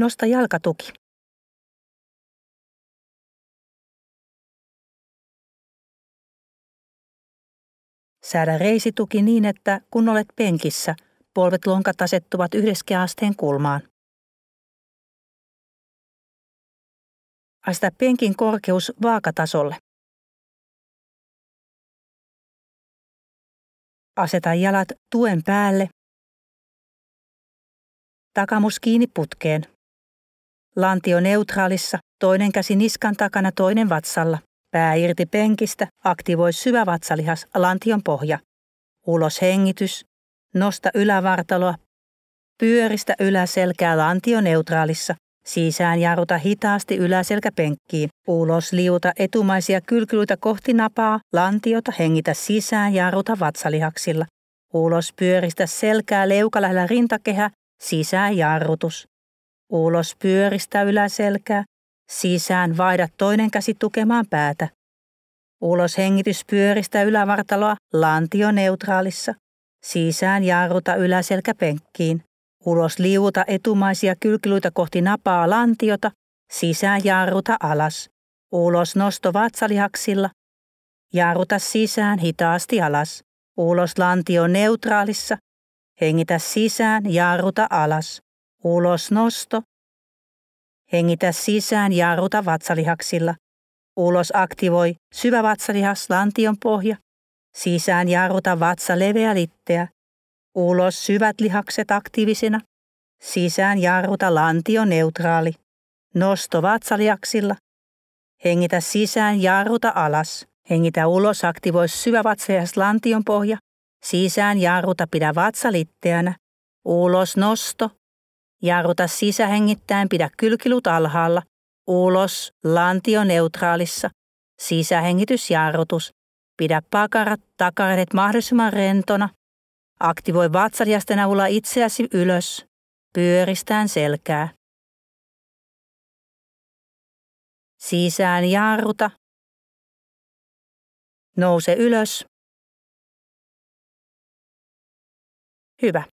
Nosta jalkatuki. Säädä reisituki niin, että kun olet penkissä, polvet lonkat asettuvat asteen kulmaan. Asta penkin korkeus vaakatasolle. Aseta jalat tuen päälle. Takamus kiinni putkeen. Lantio neutraalissa, toinen käsi niskan takana, toinen vatsalla. Pää irti penkistä, aktivoi syvä vatsalihas, lantion pohja. Ulos hengitys, nosta ylävartaloa, pyöristä yläselkää lantio neutraalissa. Sisään jarruta hitaasti yläselkäpenkkiin. Ulos liuta etumaisia kylkyluita kohti napaa, lantiota hengitä sisään jarruta vatsalihaksilla. Ulos pyöristä selkää leuka lähellä rintakehä, sisään jarrutus. Ulos pyöristä yläselkää, sisään vaihda toinen käsi tukemaan päätä. Ulos hengitys pyöristä ylävartaloa neutraalissa, Sisään jarruta yläselkä penkkiin. Ulos liuuta etumaisia kylkiluita kohti napaa lantiota. Sisään jarruta alas. Ulos nosto vatsalihaksilla. Jarruta sisään hitaasti alas. Ulos lantio neutraalissa. Hengitä sisään, jarruta alas. Ulos nosto, Hengitä sisään, jarruta vatsalihaksilla. Ulos aktivoi syvä vatsalihas lantion pohja. Sisään jarruta vatsa leveä litteä. Ulos syvät lihakset aktiivisina. Sisään jarruta lantio neutraali. Nosto vatsalihaksilla. Hengitä sisään, jarruta alas. Hengitä ulos, aktivoi syvä vatsalihas lantion pohja. Sisään jarruta, pidä vatsa litteänä. Ulos nosto, Jarruta sisähengittäen, pidä kylkilut alhaalla. Ulos, lantio neutraalissa. Sisähengitysjarrutus. Pidä pakarat, takareet mahdollisimman rentona. Aktivoi avulla itseäsi ylös, pyöristään selkää. Sisään jarruta. Nouse ylös. Hyvä.